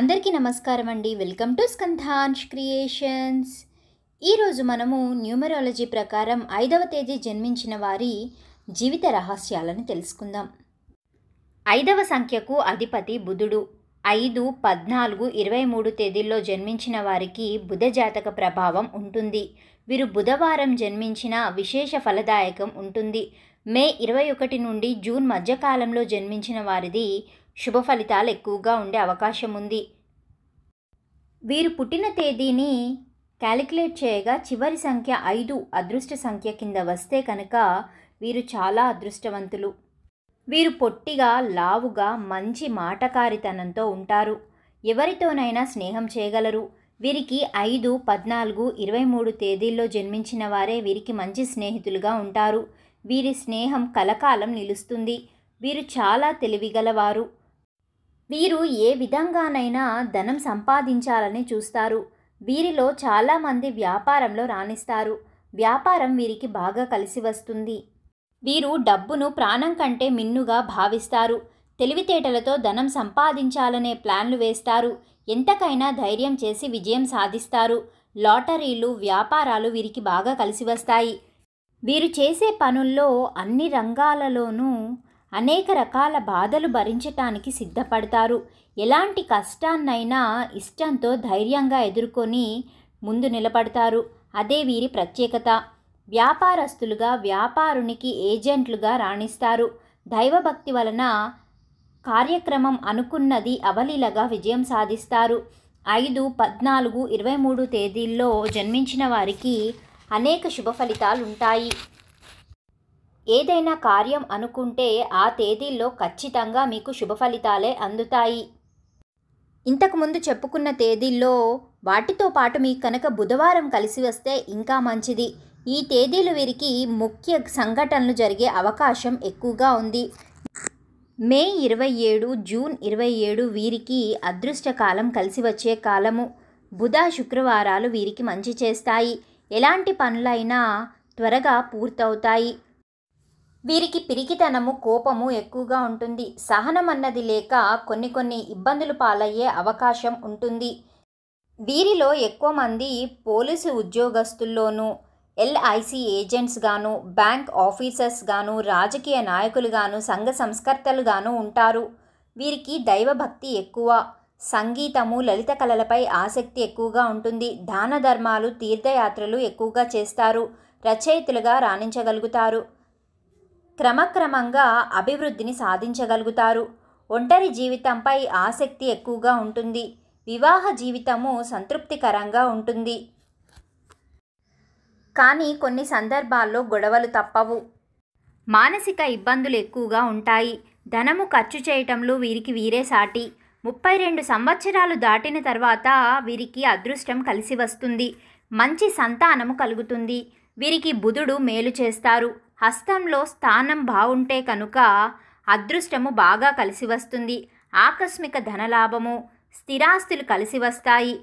అందరికీ నమస్కారం అండి వెల్కమ్ టు స్కంధాన్ష్ క్రియేషన్స్ ఈరోజు మనము న్యూమరాలజీ ప్రకారం ఐదవ తేదీ జన్మించిన వారి జీవిత రహస్యాలను తెలుసుకుందాం ఐదవ సంఖ్యకు అధిపతి బుధుడు ఐదు పద్నాలుగు ఇరవై మూడు తేదీల్లో జన్మించిన వారికి బుధ జాతక ప్రభావం ఉంటుంది వీరు బుధవారం జన్మించిన విశేష ఫలదాయకం ఉంటుంది మే ఇరవై ఒకటి నుండి జూన్ మధ్యకాలంలో జన్మించిన వారిది శుభ ఫలితాలు ఎక్కువగా ఉండే అవకాశం ఉంది వీరు పుట్టిన తేదీని క్యాలిక్యులేట్ చేయగా చివరి సంఖ్య ఐదు అదృష్ట సంఖ్య కింద వస్తే కనుక వీరు చాలా అదృష్టవంతులు వీరు పొట్టిగా లావుగా మంచి మాటకారితనంతో ఉంటారు ఎవరితోనైనా స్నేహం చేయగలరు వీరికి ఐదు పద్నాలుగు ఇరవై మూడు తేదీల్లో జన్మించిన వారే వీరికి మంచి స్నేహితులుగా ఉంటారు వీరి స్నేహం కలకాలం నిలుస్తుంది వీరు చాలా తెలివిగలవారు వీరు ఏ విధంగానైనా ధనం సంపాదించాలని చూస్తారు వీరిలో చాలామంది వ్యాపారంలో రాణిస్తారు వ్యాపారం వీరికి బాగా కలిసి వస్తుంది వీరు డబ్బును ప్రాణం కంటే మిన్నుగా భావిస్తారు తెలివితేటలతో ధనం సంపాదించాలనే ప్లాన్లు వేస్తారు ఎంతకైనా ధైర్యం చేసి విజయం సాధిస్తారు లాటరీలు వ్యాపారాలు వీరికి బాగా కలిసి వస్తాయి వీరు చేసే పనుల్లో అన్ని రంగాలలోనూ అనేక రకాల బాధలు భరించటానికి సిద్ధపడతారు ఎలాంటి కష్టాన్నైనా ఇష్టంతో ధైర్యంగా ఎదుర్కొని ముందు నిలబడతారు అదే వీరి ప్రత్యేకత వ్యాపారస్తులుగా వ్యాపారునికి ఏజెంట్లుగా రాణిస్తారు దైవభక్తి వలన కార్యక్రమం అనుకున్నది అవలీలగా విజయం సాధిస్తారు ఐదు పద్నాలుగు ఇరవై మూడు తేదీల్లో జన్మించిన వారికి అనేక శుభ ఫలితాలు ఉంటాయి ఏదైనా కార్యం అనుకుంటే ఆ తేదీల్లో ఖచ్చితంగా మీకు శుభ ఫలితాలే అందుతాయి ఇంతకుముందు చెప్పుకున్న తేదీల్లో వాటితో పాటు మీకు కనుక బుధవారం కలిసి వస్తే ఇంకా మంచిది ఈ తేదీలు వీరికి ముఖ్య సంఘటనలు జరిగే అవకాశం ఎక్కువగా ఉంది మే ఇరవై ఏడు జూన్ ఇరవై ఏడు వీరికి అదృష్టకాలం కలిసి వచ్చే కాలము బుధ శుక్రవారాలు వీరికి మంచి చేస్తాయి ఎలాంటి పనులైనా త్వరగా పూర్తవుతాయి వీరికి పిరికితనము కోపము ఎక్కువగా ఉంటుంది సహనం అన్నది లేక కొన్ని కొన్ని ఇబ్బందులు పాలయ్యే అవకాశం ఉంటుంది వీరిలో ఎక్కువ మంది పోలీసు ఉద్యోగస్తుల్లోనూ ఎల్ఐసి ఏజెంట్స్ గాను బ్యాంక్ ఆఫీసర్స్ గాను రాజకీయ నాయకులు గాను సంఘ సంస్కర్తలు గాను ఉంటారు వీరికి దైవభక్తి ఎక్కువ సంగీతము లలిత కళలపై ఆసక్తి ఎక్కువగా ఉంటుంది దాన ధర్మాలు తీర్థయాత్రలు ఎక్కువగా చేస్తారు రచయితలుగా రాణించగలుగుతారు క్రమక్రమంగా అభివృద్ధిని సాధించగలుగుతారు ఒంటరి జీవితంపై ఆసక్తి ఎక్కువగా ఉంటుంది వివాహ జీవితము సంతృప్తికరంగా ఉంటుంది కానీ కొన్ని సందర్భాల్లో గొడవలు తప్పవు మానసిక ఇబ్బందులు ఎక్కువగా ఉంటాయి ధనము ఖర్చు చేయటంలో వీరికి వీరే సాటి ముప్పై రెండు సంవత్సరాలు దాటిన తర్వాత వీరికి అదృష్టం కలిసి వస్తుంది మంచి సంతానము కలుగుతుంది వీరికి బుధుడు మేలు చేస్తారు హస్తంలో స్థానం బాగుంటే కనుక అదృష్టము బాగా కలిసి వస్తుంది ఆకస్మిక ధనలాభము స్థిరాస్తులు కలిసి వస్తాయి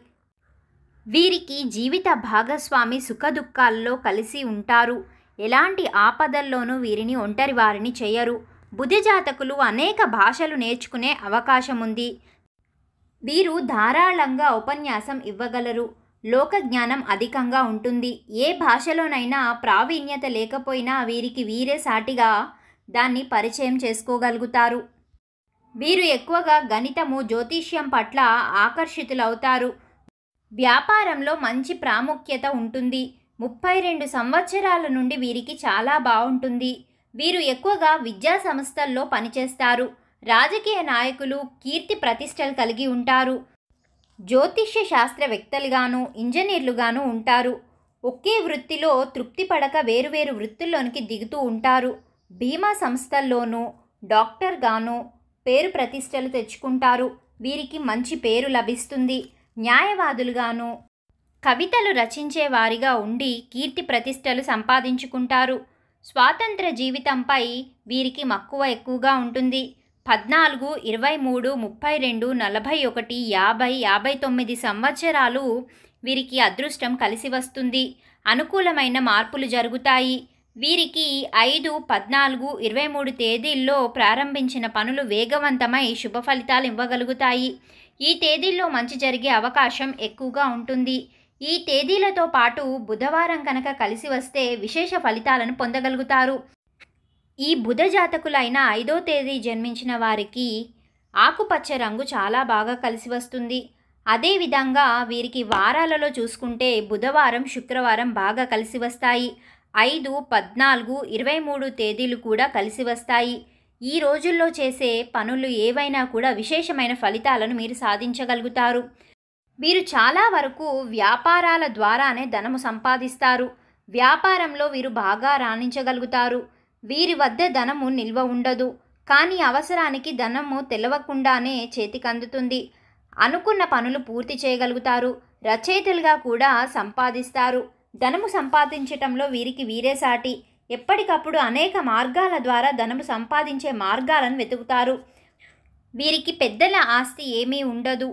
వీరికి జీవిత భాగస్వామి సుఖదుఖాల్లో కలిసి ఉంటారు ఎలాంటి ఆపదల్లోనూ వీరిని ఒంటరి వారిని చేయరు బుధజాతకులు అనేక భాషలు నేర్చుకునే అవకాశం ఉంది వీరు ధారాళంగా ఉపన్యాసం ఇవ్వగలరు లోకజ్ఞానం అధికంగా ఉంటుంది ఏ భాషలోనైనా ప్రావీణ్యత లేకపోయినా వీరికి వీరే సాటిగా దాన్ని పరిచయం చేసుకోగలుగుతారు వీరు ఎక్కువగా గణితము జ్యోతిష్యం పట్ల ఆకర్షితులవుతారు వ్యాపారంలో మంచి ప్రాముఖ్యత ఉంటుంది ముప్పై రెండు సంవత్సరాల నుండి వీరికి చాలా బాగుంటుంది వీరు ఎక్కువగా విద్యా సంస్థల్లో పనిచేస్తారు రాజకీయ నాయకులు కీర్తి ప్రతిష్టలు కలిగి ఉంటారు జ్యోతిష్య శాస్త్రవేత్తలుగాను ఇంజనీర్లుగాను ఉంటారు ఒకే వృత్తిలో తృప్తి పడక వేరువేరు వృత్తుల్లోనికి దిగుతూ ఉంటారు బీమా సంస్థల్లోనూ డాక్టర్గాను పేరు ప్రతిష్టలు తెచ్చుకుంటారు వీరికి మంచి పేరు లభిస్తుంది న్యాయవాదులుగాను కవితలు రచించే వారిగా ఉండి కీర్తి ప్రతిష్టలు సంపాదించుకుంటారు స్వాతంత్ర జీవితంపై వీరికి మక్కువ ఎక్కువగా ఉంటుంది పద్నాలుగు ఇరవై మూడు ముప్పై రెండు నలభై ఒకటి యాభై యాభై తొమ్మిది సంవత్సరాలు వీరికి అదృష్టం కలిసి వస్తుంది అనుకూలమైన మార్పులు జరుగుతాయి వీరికి ఐదు పద్నాలుగు ఇరవై మూడు తేదీల్లో ప్రారంభించిన పనులు వేగవంతమై శుభ ఫలితాలు ఇవ్వగలుగుతాయి ఈ తేదీల్లో మంచి జరిగే అవకాశం ఎక్కువగా ఉంటుంది ఈ తేదీలతో పాటు బుధవారం కనుక కలిసి వస్తే విశేష ఫలితాలను పొందగలుగుతారు ఈ బుధ జాతకులైన ఐదో తేదీ జన్మించిన వారికి ఆకుపచ్చ రంగు చాలా బాగా కలిసి వస్తుంది అదేవిధంగా వీరికి వారాలలో చూసుకుంటే బుధవారం శుక్రవారం బాగా కలిసి వస్తాయి ఐదు పద్నాలుగు ఇరవై మూడు తేదీలు కూడా కలిసి వస్తాయి ఈ రోజుల్లో చేసే పనులు ఏవైనా కూడా విశేషమైన ఫలితాలను మీరు సాధించగలుగుతారు వీరు చాలా వరకు వ్యాపారాల ద్వారానే ధనము సంపాదిస్తారు వ్యాపారంలో వీరు బాగా రాణించగలుగుతారు వీరి వద్ద ధనము నిల్వ ఉండదు కానీ అవసరానికి ధనము తెలవకుండానే చేతికందుతుంది అనుకున్న పనులు పూర్తి చేయగలుగుతారు రచయితలుగా కూడా సంపాదిస్తారు ధనము సంపాదించటంలో వీరికి వీరే సాటి ఎప్పటికప్పుడు అనేక మార్గాల ద్వారా ధనము సంపాదించే మార్గాలను వెతుకుతారు వీరికి పెద్దల ఆస్తి ఏమీ ఉండదు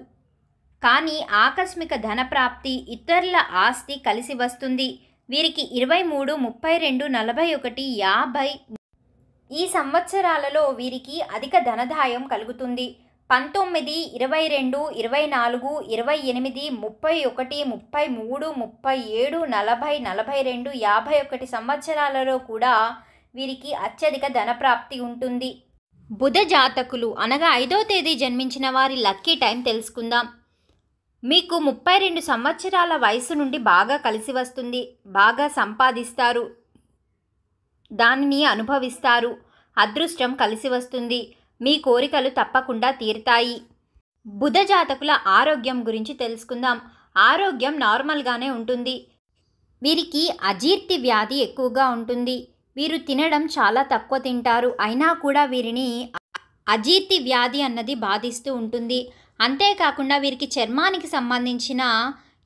కానీ ఆకస్మిక ధనప్రాప్తి ఇతరుల ఆస్తి కలిసి వస్తుంది వీరికి ఇరవై మూడు ముప్పై రెండు నలభై ఒకటి యాభై ఈ సంవత్సరాలలో వీరికి అధిక ధనదాయం కలుగుతుంది పంతొమ్మిది ఇరవై రెండు ఇరవై నాలుగు ఇరవై ఎనిమిది ముప్పై ఒకటి ముప్పై మూడు ముప్పై ఏడు నలభై నలభై రెండు యాభై ఒకటి సంవత్సరాలలో కూడా వీరికి అత్యధిక ధనప్రాప్తి ఉంటుంది బుధ జాతకులు అనగా ఐదో తేదీ జన్మించిన వారి లక్కీ టైం తెలుసుకుందాం మీకు ముప్పై రెండు సంవత్సరాల వయసు నుండి బాగా కలిసి వస్తుంది బాగా సంపాదిస్తారు దానిని అనుభవిస్తారు అదృష్టం కలిసి వస్తుంది మీ కోరికలు తప్పకుండా తీరుతాయి బుధ జాతకుల ఆరోగ్యం గురించి తెలుసుకుందాం ఆరోగ్యం నార్మల్గానే ఉంటుంది వీరికి అజీర్తి వ్యాధి ఎక్కువగా ఉంటుంది వీరు తినడం చాలా తక్కువ తింటారు అయినా కూడా వీరిని అజీర్తి వ్యాధి అన్నది బాధిస్తూ ఉంటుంది అంతేకాకుండా వీరికి చర్మానికి సంబంధించిన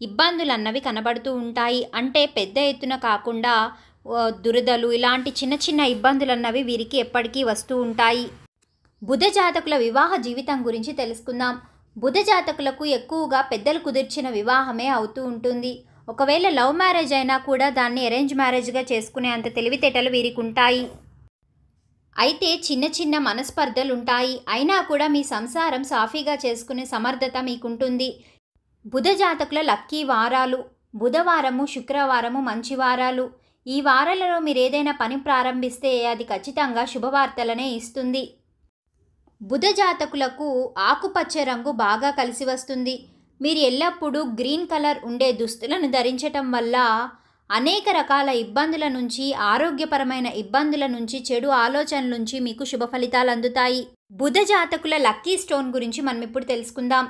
ఇబ్బందులు అన్నవి కనబడుతూ ఉంటాయి అంటే పెద్ద ఎత్తున కాకుండా దురదలు ఇలాంటి చిన్న చిన్న ఇబ్బందులు అన్నవి వీరికి ఎప్పటికీ వస్తూ ఉంటాయి బుధ జాతకుల వివాహ జీవితం గురించి తెలుసుకుందాం బుధ జాతకులకు ఎక్కువగా పెద్దలు కుదిర్చిన వివాహమే అవుతూ ఉంటుంది ఒకవేళ లవ్ మ్యారేజ్ అయినా కూడా దాన్ని అరేంజ్ మ్యారేజ్గా చేసుకునే అంత తెలివితేటలు వీరికి ఉంటాయి అయితే చిన్న చిన్న మనస్పర్ధలుంటాయి అయినా కూడా మీ సంసారం సాఫీగా చేసుకునే సమర్థత మీకుంటుంది బుధ జాతకుల లక్కీ వారాలు బుధవారము శుక్రవారము మంచి వారాలు ఈ వారాలలో మీరు ఏదైనా పని ప్రారంభిస్తే అది ఖచ్చితంగా శుభవార్తలనే ఇస్తుంది బుధ జాతకులకు ఆకుపచ్చ రంగు బాగా కలిసి వస్తుంది మీరు ఎల్లప్పుడూ గ్రీన్ కలర్ ఉండే దుస్తులను ధరించటం వల్ల అనేక రకాల ఇబ్బందుల నుంచి ఆరోగ్యపరమైన ఇబ్బందుల నుంచి చెడు ఆలోచనల నుంచి మీకు శుభ ఫలితాలు అందుతాయి బుధ జాతకుల లక్కీ స్టోన్ గురించి మనం ఇప్పుడు తెలుసుకుందాం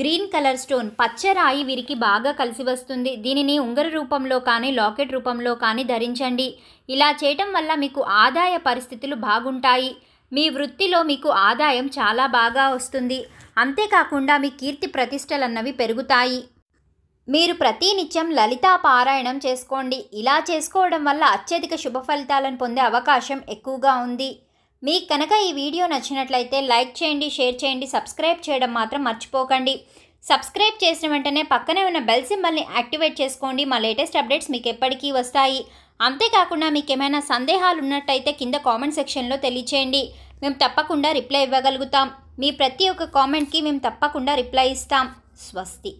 గ్రీన్ కలర్ స్టోన్ పచ్చరాయి వీరికి బాగా కలిసి వస్తుంది దీనిని ఉంగర రూపంలో కానీ లాకెట్ రూపంలో కానీ ధరించండి ఇలా చేయటం వల్ల మీకు ఆదాయ పరిస్థితులు బాగుంటాయి మీ వృత్తిలో మీకు ఆదాయం చాలా బాగా వస్తుంది అంతేకాకుండా మీ కీర్తి ప్రతిష్టలు అన్నవి పెరుగుతాయి మీరు ప్రతినిత్యం లలితా పారాయణం చేసుకోండి ఇలా చేసుకోవడం వల్ల అత్యధిక శుభ ఫలితాలను పొందే అవకాశం ఎక్కువగా ఉంది మీకు కనుక ఈ వీడియో నచ్చినట్లయితే లైక్ చేయండి షేర్ చేయండి సబ్స్క్రైబ్ చేయడం మాత్రం మర్చిపోకండి సబ్స్క్రైబ్ చేసిన వెంటనే పక్కనే ఉన్న బెల్ సింబల్ని యాక్టివేట్ చేసుకోండి మా లేటెస్ట్ అప్డేట్స్ మీకు ఎప్పటికీ వస్తాయి అంతేకాకుండా మీకు ఏమైనా సందేహాలు ఉన్నట్టయితే కింద కామెంట్ సెక్షన్లో తెలియచేయండి మేము తప్పకుండా రిప్లై ఇవ్వగలుగుతాం మీ ప్రతి ఒక్క కామెంట్కి మేము తప్పకుండా రిప్లై ఇస్తాం స్వస్తి